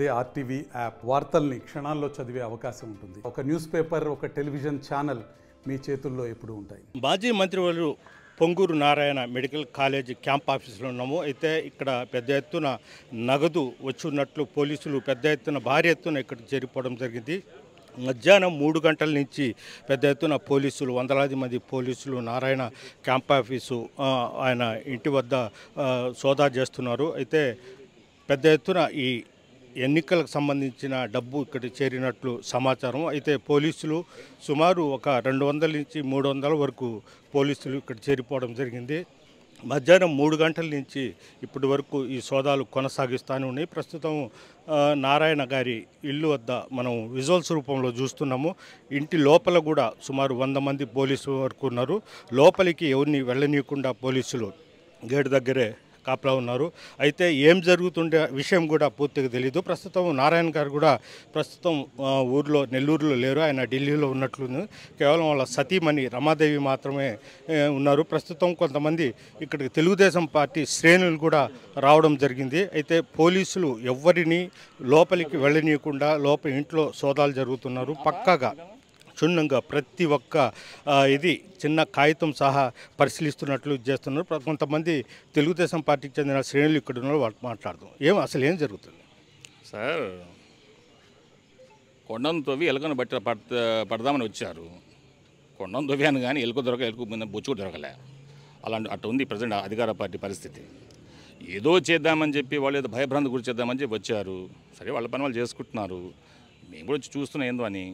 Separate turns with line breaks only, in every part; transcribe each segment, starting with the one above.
అదే RTV app వార్తల్ని క్షణాల్లో చదివే అవకాశం ఉంటుంది ఒక న్యూస్ పేపర్ ఒక టెలివిజన్ ఛానల్ మీ చేతుల్లో ఎప్పుడు ఉంటాయి మాజీ మంత్రివర్యులు Ponguru Narayana medical college camp ఆఫీసులో ఉన్నాము అయితే ఇక్కడ పెద్ద ఎత్తున నగదు వచ్చినట్లు పోలీసులు పెద్ద ఎత్తున భారీ ఎత్తున ఇక్కడ చేరిపోవడం జరిగింది మధ్యాహ్నం మూడు గంటల నుంచి పెద్ద ఎత్తున పోలీసులు వందలాది మంది పోలీసులు నారాయణ క్యాంప్ ఆఫీసు ఆయన ఇంటి వద్ద సోదా చేస్తున్నారు అయితే పెద్ద ఎత్తున ఈ ఎన్నికలకు సంబంధించిన డబ్బు ఇక్కడ చేరినట్లు సమాచారం అయితే పోలీసులు సుమారు ఒక రెండు వందల నుంచి మూడు వందల వరకు పోలీసులు ఇక్కడ చేరిపోవడం జరిగింది మధ్యాహ్నం మూడు గంటల నుంచి ఇప్పటి వరకు ఈ సోదాలు కొనసాగిస్తూనే ఉన్నాయి ప్రస్తుతం నారాయణ గారి ఇల్లు వద్ద మనం విజువల్స్ రూపంలో చూస్తున్నాము ఇంటి లోపల కూడా సుమారు వంద మంది పోలీసు వరకు ఉన్నారు లోపలికి ఎవరిని వెళ్ళనీయకుండా పోలీసులు గేటు దగ్గరే కాపలా ఉన్నారు అయితే ఏం జరుగుతుండే విషయం కూడా పూర్తిగా తెలియదు ప్రస్తుతం నారాయణ గారు కూడా ప్రస్తుతం ఊర్లో నెల్లూరులో లేరు ఆయన ఢిల్లీలో ఉన్నట్లు కేవలం వాళ్ళ సతీమణి రమాదేవి మాత్రమే ఉన్నారు ప్రస్తుతం కొంతమంది ఇక్కడికి తెలుగుదేశం పార్టీ శ్రేణులు కూడా రావడం జరిగింది అయితే పోలీసులు ఎవ్వరిని లోపలికి వెళ్ళనీయకుండా లోపల ఇంట్లో సోదాలు జరుగుతున్నారు పక్కాగా క్షుణ్ణంగా ప్రతి ఒక్క ఇది చిన్న కాగితం సహా పరిశీలిస్తున్నట్లు చేస్తున్నారు కొంతమంది తెలుగుదేశం పార్టీకి చెందిన శ్రేణులు ఇక్కడ ఉన్న వాళ్ళు మాట్లాడదాం ఏం అసలు ఏం జరుగుతుంది
సార్ కొండను తవ్వి ఎలుకను బట్ట పడదామని వచ్చారు కొండను అని కానీ ఎలుక దొరక ఎలుక బొచ్చుకు దొరకలే అలాంటి అటు ఉంది ప్రజెంట్ అధికార పార్టీ పరిస్థితి ఏదో చేద్దామని చెప్పి వాళ్ళు ఏదో భయభ్రాంతి గురి చేద్దామని చెప్పి వచ్చారు సరే వాళ్ళ పని వాళ్ళు చేసుకుంటున్నారు మేము కూడా వచ్చి చూస్తున్నాం ఏందో అని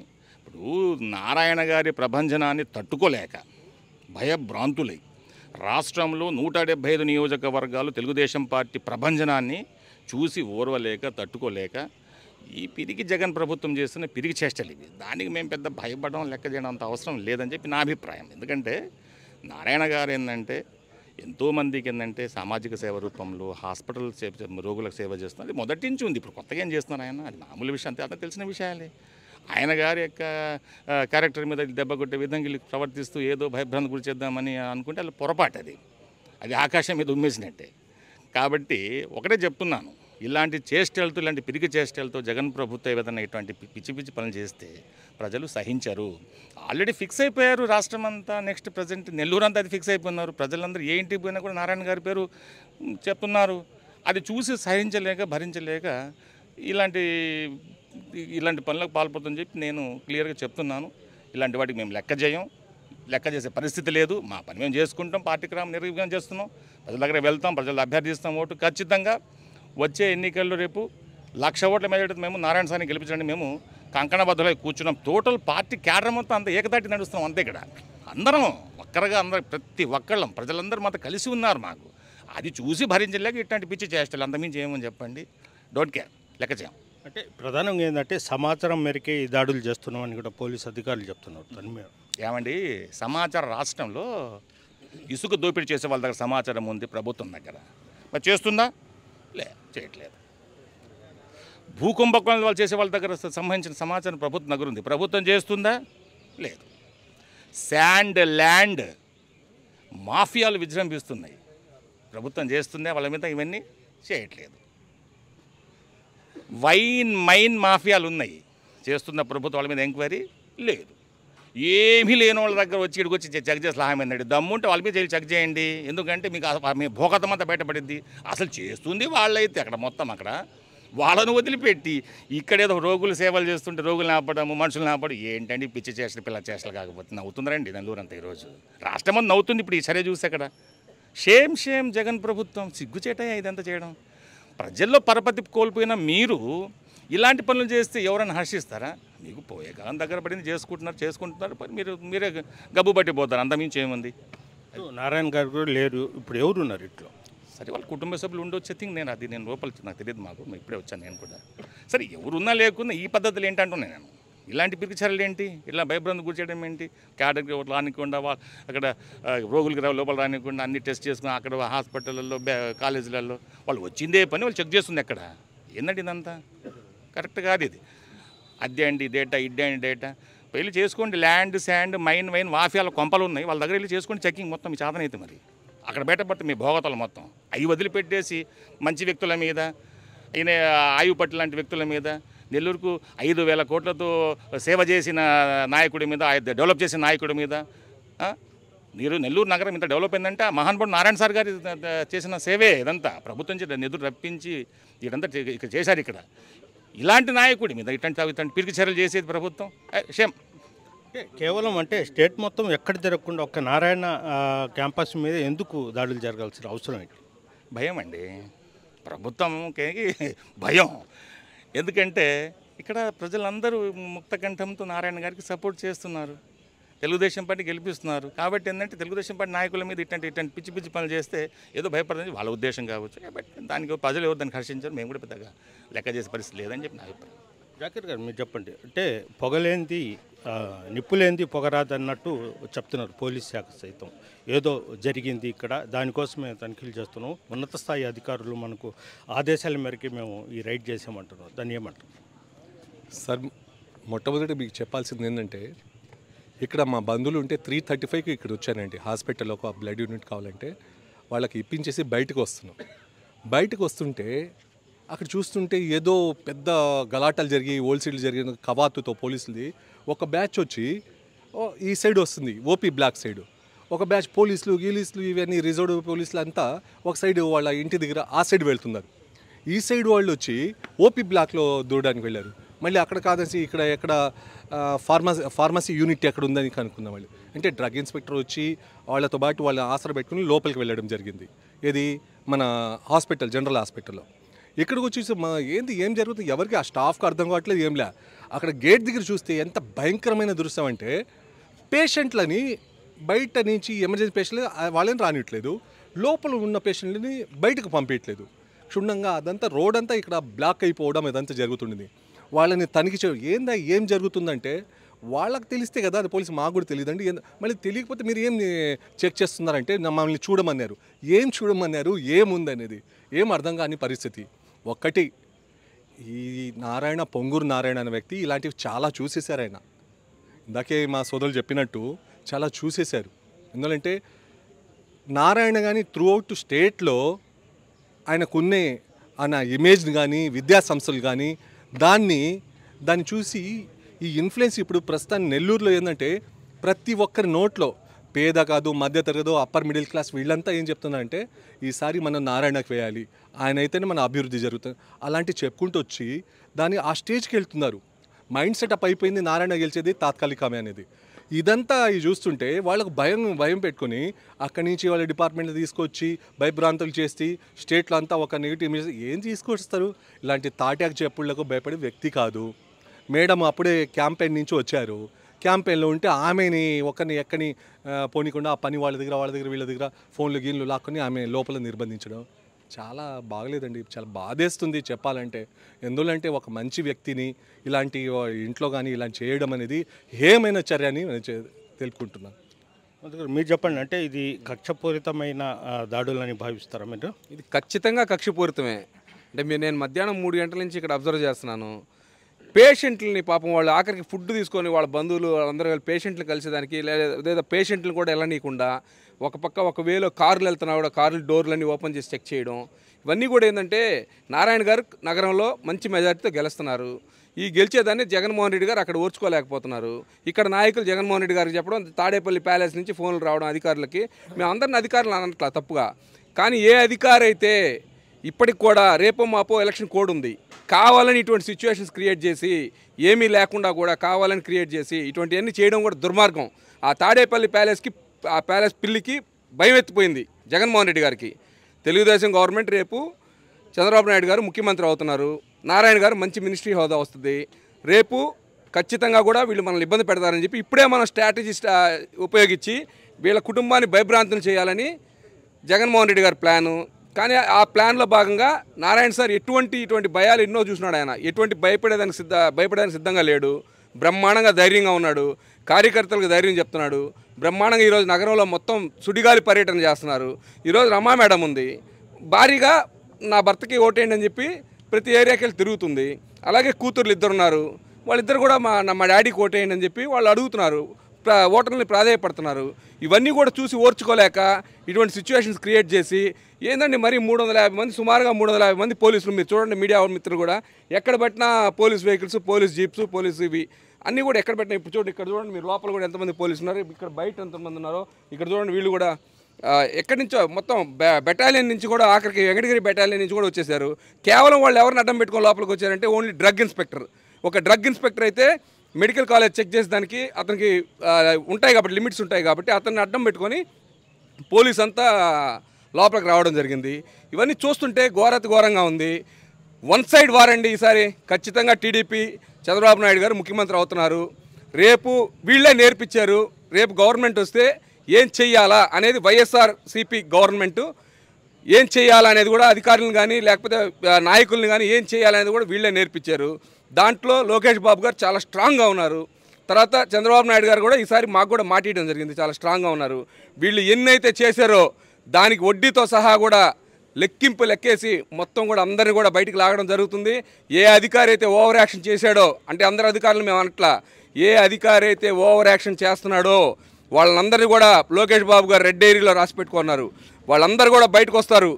ఇప్పుడు నారాయణ గారి ప్రభంజనాన్ని తట్టుకోలేక భయభ్రాంతులై రాష్ట్రంలో నూట డెబ్బై ఐదు నియోజకవర్గాలు తెలుగుదేశం పార్టీ ప్రభంజనాన్ని చూసి ఓర్వలేక తట్టుకోలేక ఈ పిరికి జగన్ ప్రభుత్వం చేస్తున్న పిరికి చేష్టలు ఇవి దానికి మేము పెద్ద భయపడడం లెక్క చేయడం అంత అవసరం లేదని చెప్పి నా అభిప్రాయం ఎందుకంటే నారాయణ గారు ఏంటంటే ఎంతోమందికి ఏంటంటే సామాజిక సేవ రూపంలో హాస్పిటల్ సేవ రోగులకు సేవ చేస్తున్నారు మొదటి నుంచి ఉంది ఇప్పుడు కొత్తగా ఏం చేస్తున్నారు ఆయన అది మామూలు విషయం అంతే అంతా తెలిసిన విషయాలే ఆయన గారి యొక్క క్యారెక్టర్ మీద దెబ్బ కొట్టే విధంగా వీళ్ళు ప్రవర్తిస్తూ ఏదో భయభ్రాంతి గురి చేద్దామని అనుకుంటే అలా పొరపాటు అది అది ఆకాశం మీద ఉమ్మేసినట్టే కాబట్టి ఒకటే చెప్తున్నాను ఇలాంటి చేష్టలతో ఇలాంటి పిరికి చేష్టలతో జగన్ ప్రభుత్వం ఏదైనా ఇటువంటి పిచ్చి పిచ్చి పనులు చేస్తే ప్రజలు సహించరు ఆల్రెడీ ఫిక్స్ అయిపోయారు రాష్ట్రం అంతా నెక్స్ట్ ప్రజెంట్ నెల్లూరు అంతా అది ఫిక్స్ అయిపోయినారు ప్రజలందరూ ఏ ఇంటికి పోయినా కూడా నారాయణ గారి పేరు చెప్తున్నారు అది చూసి సహించలేక భరించలేక ఇలాంటి ఇలాంటి పనులకు పాల్పడుతుందని చెప్పి నేను క్లియర్గా చెప్తున్నాను ఇలాంటి వాటికి మేము లెక్క చేయం లెక్క చేసే పరిస్థితి లేదు మా పని మేము చేసుకుంటాం పార్టీక్రమం నిర్వీక్షణ చేస్తున్నాం ప్రజల దగ్గర వెళ్తాం ప్రజలు అభ్యర్థిస్తాం ఓటు ఖచ్చితంగా వచ్చే ఎన్నికల్లో రేపు లక్ష ఓట్ల మెజార్టీ మేము నారాయణ సాయిని గెలిపించండి మేము కంకణబద్ధులై కూర్చున్నాం టోటల్ పార్టీ క్యాడర్ మొత్తం అంత ఏకదాటి నడుస్తున్నాం అంతే ఇక్కడ అందరం ఒక్కరగా అందరం ప్రతి ఒక్కళ్ళం ప్రజలందరూ మాతో కలిసి ఉన్నారు మాకు అది చూసి భరించలేక ఇట్లాంటి పిచ్చి చేస్తారు అంతమించి ఏమని చెప్పండి డోంట్ కేర్ లెక్క చేయం అంటే
ప్రధానంగా ఏంటంటే సమాచారం మేరకే ఈ దాడులు చేస్తున్నామని కూడా పోలీస్ అధికారులు చెప్తున్నారు
ఏమండి సమాచార రాష్ట్రంలో ఇసుక దోపిడీ చేసే వాళ్ళ దగ్గర సమాచారం ఉంది ప్రభుత్వం దగ్గర మరి చేస్తుందా లే చేయట్లేదు భూ వాళ్ళు చేసే వాళ్ళ దగ్గర సంబంధించిన సమాచారం ప్రభుత్వం దగ్గర ఉంది ప్రభుత్వం చేస్తుందా లేదు శాండ్ ల్యాండ్ మాఫియాలు విజృంభిస్తున్నాయి ప్రభుత్వం చేస్తుందా వాళ్ళ మీద ఇవన్నీ చేయట్లేదు వైన్ మైన్ మాఫియాలు ఉన్నాయి చేస్తున్న ప్రభుత్వాల మీద ఎంక్వైరీ లేదు ఏమీ లేని వాళ్ళ దగ్గర వచ్చి ఇక్కడికి వచ్చి చెక్ చేసి సహాయం దమ్ము దమ్ముంటే వాళ్ళ మీద చెక్ చేయండి ఎందుకంటే మీకు మీ అంతా బయటపడింది అసలు చేస్తుంది వాళ్ళైతే అక్కడ మొత్తం అక్కడ వాళ్ళను వదిలిపెట్టి ఇక్కడేదో రోగులు సేవలు చేస్తుంటే రోగులు నాపడము మనుషులు ఆపడం ఏంటండి పిచ్చి చేసిన పిల్ల చేసలు కాకపోతే నవ్వుతుందండి నెల్లూరు అంతా ఈరోజు రాష్ట్రం అంతా నవ్వుతుంది ఇప్పుడు ఈ సరే చూసి అక్కడ షేమ్ షేమ్ జగన్ ప్రభుత్వం సిగ్గుచేటయ్యా ఇదంతా చేయడం ప్రజల్లో పరపతి కోల్పోయిన మీరు ఇలాంటి పనులు చేస్తే ఎవరైనా హర్షిస్తారా మీకు పోయే కాలం దగ్గర పడింది చేసుకుంటున్నారు చేసుకుంటున్నారు మీరు మీరే గబ్బు పట్టిపోతారు అంతమించి ఏముంది నారాయణ గారు కూడా లేరు ఇప్పుడు ఎవరు ఉన్నారు ఇట్లో సరే వాళ్ళ కుటుంబ సభ్యులు ఉండొచ్చే థింగ్ నేను అది నేను లోపల నాకు తెలియదు మాకు ఇప్పుడే వచ్చాను నేను కూడా సరే ఎవరున్నా లేకున్నా ఈ పద్ధతులు ఏంటంటున్నాను నేను ఇలాంటి పిరికిచర్యలు ఏంటి ఇలా భయబ్రంథం గురి ఏంటి క్యాటర్కి రానికుండా వాళ్ళు అక్కడ రోగులకి లోపల రానికుండా అన్ని టెస్ట్ చేసుకుని అక్కడ హాస్పిటల్లో కాలేజీలలో వాళ్ళు వచ్చిందే పని వాళ్ళు చెక్ చేస్తుంది అక్కడ ఏందండి ఇదంతా కరెక్ట్ కాదు ఇది అదే అండి డేటా ఇడ్డే అండి డేటా వెళ్ళి చేసుకోండి ల్యాండ్ శాండ్ మైన్ మైన్ వాఫియాల కొంపలు ఉన్నాయి వాళ్ళ దగ్గర వెళ్ళి చేసుకోండి చెక్కింగ్ మొత్తం మీ సాధన అయితే మరి అక్కడ బయటపడితే మీ భోగతలు మొత్తం అవి వదిలిపెట్టేసి మంచి వ్యక్తుల మీద ఈయన ఆయువు లాంటి వ్యక్తుల మీద నెల్లూరుకు ఐదు వేల కోట్లతో సేవ చేసిన నాయకుడి మీద డెవలప్ చేసిన నాయకుడి మీద మీరు నెల్లూరు నగరం ఇంత డెవలప్ అయిందంటే మహానుభావుడు నారాయణ సార్ గారు చేసిన సేవే ఇదంతా ప్రభుత్వం చేత నిధులు రప్పించి ఇదంతా ఇక్కడ చేశారు ఇక్కడ ఇలాంటి నాయకుడి మీద ఇట్లాంటి ఇట్లాంటి పిరికి చర్యలు చేసేది ప్రభుత్వం షేమ్ కేవలం అంటే
స్టేట్ మొత్తం ఎక్కడ జరగకుండా ఒక్క నారాయణ క్యాంపస్ మీద ఎందుకు దాడులు జరగాల్సిన అవసరం
ఏంటి భయం అండి ప్రభుత్వంకి భయం ఎందుకంటే ఇక్కడ ప్రజలందరూ ముక్త కంఠంతో నారాయణ గారికి సపోర్ట్ చేస్తున్నారు తెలుగుదేశం పార్టీ గెలిపిస్తున్నారు కాబట్టి ఏంటంటే తెలుగుదేశం పార్టీ నాయకుల మీద ఇట్లాంటి ఇట్లాంటి పిచ్చి పిచ్చి పనులు చేస్తే ఏదో భయపడదని వాళ్ళ ఉద్దేశం కావచ్చు కాబట్టి దానికి ప్రజలు ఎవరు దాన్ని హర్షించారు మేము కూడా పెద్దగా లెక్క చేసే పరిస్థితి లేదని చెప్పి నా అభిప్రాయం జాకిర్ గారు మీరు చెప్పండి
అంటే పొగలేంది నిప్పులేంది పొగరాదు అన్నట్టు చెప్తున్నారు పోలీస్ శాఖ సైతం ఏదో జరిగింది ఇక్కడ దానికోసం మేము తనిఖీలు చేస్తున్నాం ఉన్నత స్థాయి అధికారులు మనకు ఆదేశాల మేరకే మేము ఈ రైడ్ చేసామంటున్నాం దాన్ని ఏమంటారు
సార్ మొట్టమొదటి మీకు చెప్పాల్సింది ఏంటంటే ఇక్కడ మా బంధువులు ఉంటే త్రీ థర్టీ ఫైవ్కి ఇక్కడ వచ్చానండి హాస్పిటల్లో ఒక బ్లడ్ యూనిట్ కావాలంటే వాళ్ళకి ఇప్పించేసి బయటకు వస్తున్నాం బయటకు వస్తుంటే అక్కడ చూస్తుంటే ఏదో పెద్ద గలాటాలు జరిగి హోల్సేల్ జరిగిన కవాతుతో పోలీసులది ఒక బ్యాచ్ వచ్చి ఈ సైడ్ వస్తుంది ఓపీ బ్లాక్ సైడ్ ఒక బ్యాచ్ పోలీసులు గీలీసులు ఇవన్నీ రిజర్వ్ పోలీసులు అంతా ఒక సైడ్ వాళ్ళ ఇంటి దగ్గర ఆ సైడ్ వెళ్తున్నారు ఈ సైడ్ వాళ్ళు వచ్చి ఓపీ బ్లాక్లో దూడడానికి వెళ్ళారు మళ్ళీ అక్కడ కాదని ఇక్కడ ఎక్కడ ఫార్మసీ ఫార్మసీ యూనిట్ ఎక్కడ ఉందని కనుక్కుందాం వాళ్ళు అంటే డ్రగ్ ఇన్స్పెక్టర్ వచ్చి వాళ్ళతో పాటు వాళ్ళ ఆసర పెట్టుకుని లోపలికి వెళ్ళడం జరిగింది ఇది మన హాస్పిటల్ జనరల్ హాస్పిటల్లో ఇక్కడికి వచ్చేసి మా ఏంది ఏం జరుగుతుంది ఎవరికి ఆ స్టాఫ్కి అర్థం కావట్లేదు ఏం లే అక్కడ గేట్ దగ్గర చూస్తే ఎంత భయంకరమైన దృశ్యం అంటే పేషెంట్లని బయట నుంచి ఎమర్జెన్సీ పేషెంట్ వాళ్ళని రానిట్లేదు లోపల ఉన్న పేషెంట్ని బయటకు పంపించట్లేదు క్షుణ్ణంగా అదంతా రోడ్ అంతా ఇక్కడ బ్లాక్ అయిపోవడం ఇదంతా జరుగుతుంది వాళ్ళని తనిఖీ చే ఏందా ఏం జరుగుతుందంటే వాళ్ళకి తెలిస్తే కదా అది పోలీసు మాకు కూడా తెలియదండి మళ్ళీ తెలియకపోతే మీరు ఏం చెక్ చేస్తున్నారంటే మమ్మల్ని చూడమన్నారు ఏం చూడమన్నారు ఏముందనేది ఏం అర్థం కాని పరిస్థితి ఒకటి ఈ నారాయణ పొంగూరు నారాయణ అనే వ్యక్తి ఇలాంటివి చాలా చూసేశారు ఆయన ఇందాకే మా సోదరులు చెప్పినట్టు చాలా చూసేశారు ఎందుకంటే నారాయణ కానీ త్రూ అవుట్ స్టేట్లో ఆయనకున్నే ఆయన ఇమేజ్ని కానీ విద్యా సంస్థలు కానీ దాన్ని దాన్ని చూసి ఈ ఇన్ఫ్లుయెన్స్ ఇప్పుడు ప్రస్తుతాన్ని నెల్లూరులో ఏంటంటే ప్రతి ఒక్కరి నోట్లో పేద కాదు మధ్య తరగదు అప్పర్ మిడిల్ క్లాస్ వీళ్ళంతా ఏం చెప్తున్నారంటే ఈసారి మనం నారాయణకు వేయాలి ఆయన అయితేనే మన అభివృద్ధి జరుగుతుంది అలాంటి చెప్పుకుంటూ వచ్చి దాన్ని ఆ స్టేజ్కి వెళ్తున్నారు మైండ్ సెటప్ అయిపోయింది నారాయణ గెలిచేది తాత్కాలికమే అనేది ఇదంతా చూస్తుంటే వాళ్ళకు భయం భయం పెట్టుకుని అక్కడి నుంచి వాళ్ళ డిపార్ట్మెంట్ తీసుకొచ్చి భయభ్రాంతులు చేసి స్టేట్లో అంతా ఒక నెగిటివ్ ఇమేజ్ ఏం తీసుకొస్తారు ఇలాంటి తాటాక్ చెప్పుళ్లకు భయపడే వ్యక్తి కాదు మేడం అప్పుడే క్యాంపెయిన్ నుంచి వచ్చారు క్యాంపెయిన్లో ఉంటే ఆమెని ఒకరిని ఎక్కడిని పోనీకుండా ఆ పని వాళ్ళ దగ్గర వాళ్ళ దగ్గర వీళ్ళ దగ్గర ఫోన్లు గీన్లు లాక్కొని ఆమె లోపల నిర్బంధించడం చాలా బాగలేదండి చాలా బాధేస్తుంది చెప్పాలంటే ఎందులంటే ఒక మంచి వ్యక్తిని ఇలాంటి ఇంట్లో కానీ ఇలా చేయడం అనేది ఏమైనా చర్య అని తెలుపుకుంటున్నాను మీరు చెప్పండి అంటే ఇది కక్షపూరితమైన దాడులని భావిస్తారా
మీరు ఇది ఖచ్చితంగా కక్షపూరితమే అంటే మీరు నేను మధ్యాహ్నం మూడు గంటల నుంచి ఇక్కడ అబ్జర్వ్ చేస్తున్నాను పేషెంట్లని పాపం వాళ్ళు ఆఖరికి ఫుడ్ తీసుకొని వాళ్ళ బంధువులు అందరూ పేషెంట్లు కలిసేదానికి లేదా పేషెంట్లు కూడా వెళ్ళనీయకుండా ఒక పక్క ఒక వేలో కార్లు వెళ్తున్నా కూడా కార్లు డోర్లన్నీ ఓపెన్ చేసి చెక్ చేయడం ఇవన్నీ కూడా ఏంటంటే నారాయణ గారు నగరంలో మంచి మెజార్టీతో గెలుస్తున్నారు ఈ గెలిచేదాన్ని జగన్మోహన్ రెడ్డి గారు అక్కడ ఓర్చుకోలేకపోతున్నారు ఇక్కడ నాయకులు జగన్మోహన్ రెడ్డి గారికి చెప్పడం తాడేపల్లి ప్యాలెస్ నుంచి ఫోన్లు రావడం అధికారులకి మేము అందరిని అధికారులు అనట్లా తప్పుగా కానీ ఏ అధికారైతే ఇప్పటికి కూడా రేపో మాపో ఎలక్షన్ కోడ్ ఉంది కావాలని ఇటువంటి సిచ్యువేషన్స్ క్రియేట్ చేసి ఏమీ లేకుండా కూడా కావాలని క్రియేట్ చేసి ఇటువంటివన్నీ చేయడం కూడా దుర్మార్గం ఆ తాడేపల్లి ప్యాలెస్కి ఆ ప్యాలెస్ పిల్లికి భయం ఎత్తిపోయింది జగన్మోహన్ రెడ్డి గారికి తెలుగుదేశం గవర్నమెంట్ రేపు చంద్రబాబు నాయుడు గారు ముఖ్యమంత్రి అవుతున్నారు నారాయణ గారు మంచి మినిస్ట్రీ హోదా వస్తుంది రేపు ఖచ్చితంగా కూడా వీళ్ళు మనల్ని ఇబ్బంది పెడతారని చెప్పి ఇప్పుడే మనం స్ట్రాటజీ ఉపయోగించి వీళ్ళ కుటుంబాన్ని భయభ్రాంతులు చేయాలని జగన్మోహన్ రెడ్డి గారి ప్లాను కానీ ఆ ప్లాన్లో భాగంగా నారాయణ సార్ ఎటువంటి ఇటువంటి భయాలు ఎన్నో చూసినాడు ఆయన ఎటువంటి భయపడేదానికి సిద్ధ భయపడేదానికి సిద్ధంగా లేడు బ్రహ్మాండంగా ధైర్యంగా ఉన్నాడు కార్యకర్తలకు ధైర్యం చెప్తున్నాడు బ్రహ్మాండంగా ఈరోజు నగరంలో మొత్తం సుడిగాలి పర్యటన చేస్తున్నారు ఈరోజు రమా మేడం ఉంది భారీగా నా భర్తకి ఓటేయండి అని చెప్పి ప్రతి ఏరియాకి వెళ్ళి తిరుగుతుంది అలాగే కూతుర్లు ఇద్దరున్నారు వాళ్ళిద్దరు కూడా మా మా డాడీకి ఓటేయండి అని చెప్పి వాళ్ళు అడుగుతున్నారు ఓటర్లని ప్రాధాయపడుతున్నారు ఇవన్నీ కూడా చూసి ఓర్చుకోలేక ఇటువంటి సిచ్యువేషన్స్ క్రియేట్ చేసి ఏందండి మరి మూడు వందల యాభై మంది సుమారుగా మూడు వందల యాభై మంది పోలీసులు మీరు చూడండి మీడియా మిత్రులు కూడా ఎక్కడ పెట్టినా police vehicles police jeeps police ఇవి అన్నీ కూడా ఎక్కడ పెట్టినా ఇప్పుడు చూడండి ఇక్కడ చూడండి మీరు లోపల కూడా ఎంతమంది పోలీసులు ఉన్నారు ఇక్కడ బయట ఎంతమంది ఉన్నారో ఇక్కడ చూడండి వీళ్ళు కూడా ఎక్కడి నుంచో మొత్తం బెటాలియన్ నుంచి కూడా ఆఖరికి వెంకటగిరి బెటాలియన్ నుంచి కూడా వచ్చేసారు కేవలం వాళ్ళు ఎవరిని అడ్డం పెట్టుకుని లోపలికి వచ్చారంటే ఓన్లీ డ్రగ్ ఇన్స్పెక్టర్ ఒక డ్రగ్ ఇన్స్పెక్టర్ అయితే మెడికల్ కాలేజ్ చెక్ చేసేదానికి అతనికి ఉంటాయి కాబట్టి లిమిట్స్ ఉంటాయి కాబట్టి అతన్ని అడ్డం పెట్టుకొని పోలీస్ అంతా లోపలికి రావడం జరిగింది ఇవన్నీ చూస్తుంటే ఘోరతి ఘోరంగా ఉంది వన్ సైడ్ వారండి ఈసారి ఖచ్చితంగా టీడీపీ చంద్రబాబు నాయుడు గారు ముఖ్యమంత్రి అవుతున్నారు రేపు వీళ్ళే నేర్పించారు రేపు గవర్నమెంట్ వస్తే ఏం చెయ్యాలా అనేది వైఎస్ఆర్ సిపి గవర్నమెంటు ఏం చేయాలనేది కూడా అధికారులను కానీ లేకపోతే నాయకులను కానీ ఏం చేయాలనేది కూడా వీళ్ళే నేర్పించారు దాంట్లో లోకేష్ బాబు గారు చాలా స్ట్రాంగ్గా ఉన్నారు తర్వాత చంద్రబాబు నాయుడు గారు కూడా ఈసారి మాకు కూడా మాట్లాడడం జరిగింది చాలా స్ట్రాంగ్గా ఉన్నారు వీళ్ళు ఎన్నైతే చేశారో దానికి వడ్డీతో సహా కూడా లెక్కింపు లెక్కేసి మొత్తం కూడా అందరిని కూడా బయటికి లాగడం జరుగుతుంది ఏ అధికారి అయితే ఓవర్ యాక్షన్ చేశాడో అంటే అందరు అధికారులు మేము అనట్లా ఏ అధికారి అయితే ఓవర్ యాక్షన్ చేస్తున్నాడో వాళ్ళందరినీ కూడా లోకేష్ బాబు గారు రెడ్ ఏరియాలో రాసి పెట్టుకున్నారు వాళ్ళందరూ కూడా బయటకు వస్తారు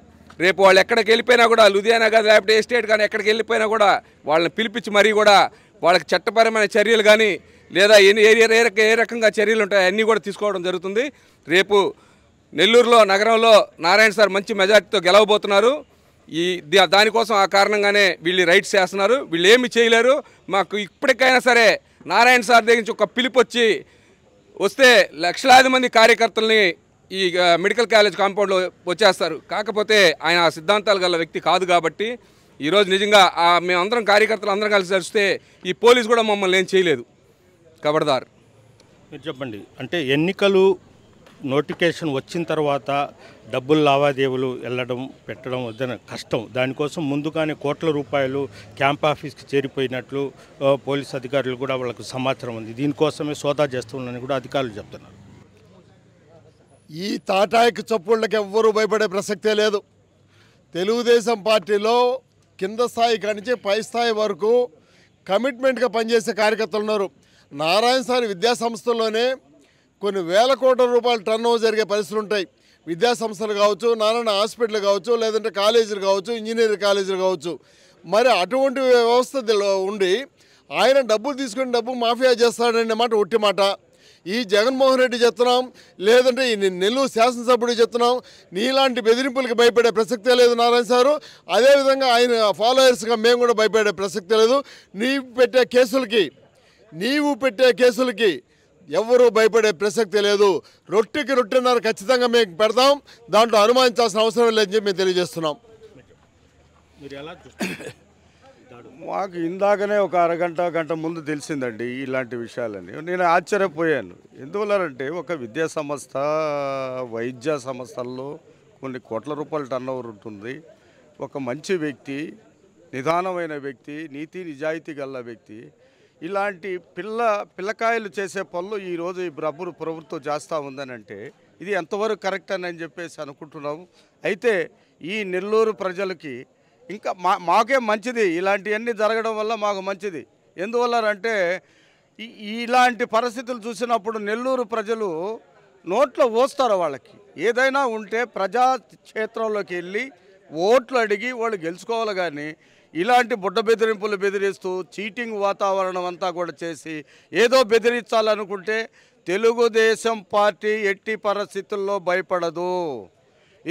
రేపు వాళ్ళు ఎక్కడికి వెళ్ళిపోయినా కూడా లుధియానా కానీ లేకపోతే ఎస్టేట్ కానీ ఎక్కడికి వెళ్ళిపోయినా కూడా వాళ్ళని పిలిపించి మరీ కూడా వాళ్ళకి చట్టపరమైన చర్యలు కానీ లేదా ఎన్ని ఏ ఏ రకంగా చర్యలు ఉంటాయో అన్నీ కూడా తీసుకోవడం జరుగుతుంది రేపు నెల్లూరులో నగరంలో నారాయణ సార్ మంచి మెజార్టీతో గెలవబోతున్నారు ఈ దానికోసం ఆ కారణంగానే వీళ్ళు రైట్స్ చేస్తున్నారు వీళ్ళు ఏమి చేయలేరు మాకు ఇప్పటికైనా సరే నారాయణ సార్ దగ్గర నుంచి ఒక పిలుపు వచ్చి వస్తే లక్షలాది మంది కార్యకర్తల్ని ఈ మెడికల్ కాలేజ్ కాంపౌండ్లో వచ్చేస్తారు కాకపోతే ఆయన ఆ సిద్ధాంతాలు గల వ్యక్తి కాదు కాబట్టి ఈరోజు నిజంగా మేమందరం కార్యకర్తలు అందరం కలిసి నడిస్తే ఈ పోలీస్ కూడా మమ్మల్ని ఏం చేయలేదు కబడ్దార్ మీరు చెప్పండి అంటే
ఎన్నికలు నోటిఫికేషన్ వచ్చిన తర్వాత డబ్బులు లావాదేవీలు వెళ్ళడం పెట్టడం వద్దని కష్టం దానికోసం ముందుగానే కోట్ల రూపాయలు క్యాంప్ ఆఫీస్కి చేరిపోయినట్లు పోలీస్ అధికారులు కూడా వాళ్ళకు సమాచారం ఉంది దీనికోసమే సోదా చేస్తున్నారని కూడా అధికారులు చెప్తున్నారు
ఈ తాటాయికి చప్పుళ్ళకి ఎవ్వరూ భయపడే ప్రసక్తే లేదు తెలుగుదేశం పార్టీలో కింద స్థాయి కానించి పై స్థాయి వరకు కమిట్మెంట్గా పనిచేసే కార్యకర్తలు ఉన్నారు నారాయణ సార్ విద్యాసంస్థల్లోనే కొన్ని వేల కోట్ల రూపాయలు టర్న్ ఓవర్ జరిగే పరిస్థితులు ఉంటాయి విద్యాసంస్థలు కావచ్చు నారాయణ హాస్పిటల్ కావచ్చు లేదంటే కాలేజీలు కావచ్చు ఇంజనీరింగ్ కాలేజీలు కావచ్చు మరి అటువంటి వ్యవస్థ ఉండి ఆయన డబ్బులు తీసుకుని డబ్బు మాఫియా చేస్తాడనే మాట ఒట్టి మాట ఈ జగన్మోహన్ రెడ్డి చెప్తున్నాం లేదంటే ఈ నెల్లూరు శాసనసభ్యుడు చెప్తున్నాం నీలాంటి బెదిరింపులకు భయపడే ప్రసక్తే లేదు నారాయణ సారు అదేవిధంగా ఆయన ఫాలోయర్స్గా మేము కూడా భయపడే ప్రసక్తే లేదు నీవు పెట్టే కేసులకి నీవు పెట్టే కేసులకి ఎవరు భయపడే ప్రసక్తి లేదు రొట్టెకి రొట్టెన్నర ఖచ్చితంగా మేము పెడతాం దాంట్లో అనుమానించాల్సిన అవసరం లేదని చెప్పి మేము తెలియజేస్తున్నాం మీరు ఎలా మాకు ఇందాకనే ఒక అరగంట గంట ముందు తెలిసిందండి ఇలాంటి విషయాలని నేను ఆశ్చర్యపోయాను అంటే ఒక విద్యా సంస్థ వైద్య సంస్థల్లో కొన్ని కోట్ల రూపాయల టర్న్ ఓవర్ ఉంటుంది ఒక మంచి వ్యక్తి నిదానమైన వ్యక్తి నీతి నిజాయితీ గల వ్యక్తి ఇలాంటి పిల్ల పిల్లకాయలు చేసే పనులు ఈరోజు ఈ బ్రబ్బులు ప్రభుత్వం చేస్తూ ఉందనంటే ఇది ఎంతవరకు కరెక్ట్ అని చెప్పేసి అనుకుంటున్నాము అయితే ఈ నెల్లూరు ప్రజలకి ఇంకా మా మాకే మంచిది ఇలాంటివన్నీ జరగడం వల్ల మాకు మంచిది ఎందువల్లంటే ఇలాంటి పరిస్థితులు చూసినప్పుడు నెల్లూరు ప్రజలు నోట్లో పోస్తారు వాళ్ళకి ఏదైనా ఉంటే ప్రజా క్షేత్రంలోకి వెళ్ళి ఓట్లు అడిగి వాళ్ళు గెలుచుకోవాలి కానీ ఇలాంటి బుడ్డ బెదిరింపులు బెదిరిస్తూ చీటింగ్ వాతావరణం అంతా కూడా చేసి ఏదో బెదిరించాలనుకుంటే తెలుగుదేశం పార్టీ ఎట్టి పరిస్థితుల్లో భయపడదు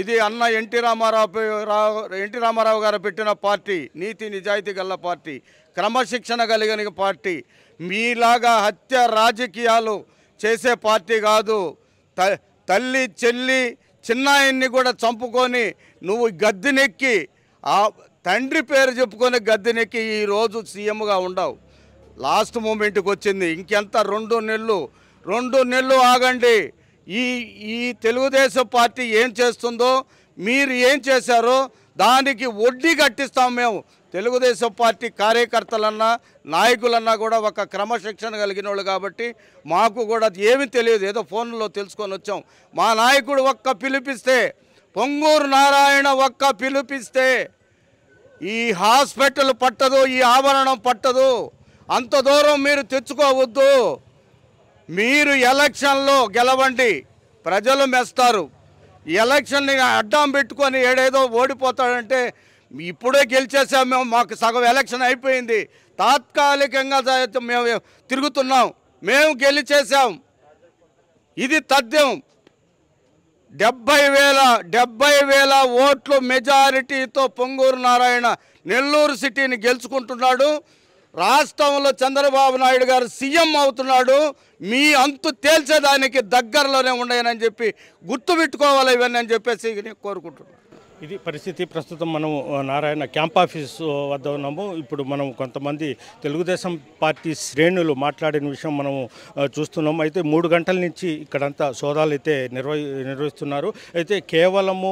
ఇది అన్న ఎన్టీ రామారావు ఎన్టీ రామారావు గారు పెట్టిన పార్టీ నీతి నిజాయితీ గల పార్టీ క్రమశిక్షణ కలిగిన పార్టీ మీలాగా హత్య రాజకీయాలు చేసే పార్టీ కాదు తల్లి చెల్లి చిన్నాయన్ని కూడా చంపుకొని నువ్వు గద్దెనెక్కి ఆ తండ్రి పేరు చెప్పుకొని గద్దెనెక్కి ఈరోజు సీఎంగా ఉండవు లాస్ట్ మూమెంట్కి వచ్చింది ఇంకెంత రెండు నెలలు రెండు నెలలు ఆగండి ఈ ఈ తెలుగుదేశం పార్టీ ఏం చేస్తుందో మీరు ఏం చేశారో దానికి వడ్డీ కట్టిస్తాం మేము తెలుగుదేశం పార్టీ కార్యకర్తలన్నా నాయకులన్నా కూడా ఒక క్రమశిక్షణ కలిగిన వాళ్ళు కాబట్టి మాకు కూడా ఏమీ తెలియదు ఏదో ఫోన్లో తెలుసుకొని వచ్చాం మా నాయకుడు ఒక్క పిలిపిస్తే పొంగూరు నారాయణ ఒక్క పిలిపిస్తే ఈ హాస్పిటల్ పట్టదు ఈ ఆభరణం పట్టదు అంత దూరం మీరు తెచ్చుకోవద్దు మీరు ఎలక్షన్లో గెలవండి ప్రజలు మెస్తారు ఎలక్షన్ని అడ్డం పెట్టుకొని ఏడేదో ఓడిపోతాడంటే ఇప్పుడే గెలిచేసాము మేము మాకు సగం ఎలక్షన్ అయిపోయింది తాత్కాలికంగా మేము తిరుగుతున్నాం మేము గెలిచేసాం ఇది తథ్యం డెబ్బై వేల డెబ్బై వేల ఓట్లు మెజారిటీతో పొంగూరు నారాయణ నెల్లూరు సిటీని గెలుచుకుంటున్నాడు రాష్ట్రంలో చంద్రబాబు నాయుడు గారు సీఎం అవుతున్నాడు మీ అంతు తేల్చేదానికి దగ్గరలోనే ఉండయనని చెప్పి గుర్తుపెట్టుకోవాలి ఇవన్నీ అని చెప్పేసి నేను కోరుకుంటున్నాను ఇది
పరిస్థితి ప్రస్తుతం మనం నారాయణ క్యాంప్ ఆఫీస్ వద్ద ఉన్నాము ఇప్పుడు మనం కొంతమంది తెలుగుదేశం పార్టీ శ్రేణులు మాట్లాడిన విషయం మనము చూస్తున్నాము అయితే మూడు గంటల నుంచి ఇక్కడంతా సోదాలు అయితే నిర్వహి నిర్వహిస్తున్నారు అయితే కేవలము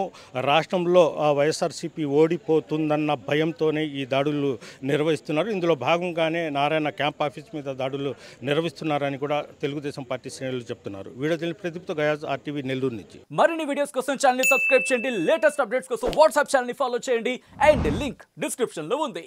రాష్ట్రంలో వైఎస్ఆర్సీపీ ఓడిపోతుందన్న భయంతోనే ఈ దాడులు నిర్వహిస్తున్నారు ఇందులో భాగంగానే నారాయణ క్యాంప్ ఆఫీస్ మీద దాడులు నిర్వహిస్తున్నారని కూడా తెలుగుదేశం పార్టీ శ్రేణులు చెప్తున్నారు వీడియో తెలియని ప్రదీప్తో గయాజ్ ఆర్టీవీ నెల్లూరు నుంచి
మరిన్ని వీడియోస్ కోసం ఛానల్ సబ్స్క్రైబ్ చేయండి లేటెస్ట్ అప్డేట్స్ కోసం వాట్సాప్ ఛానల్ని ఫాలో చేయండి అండ్ లింక్ డిస్క్రిప్షన్లో ఉంది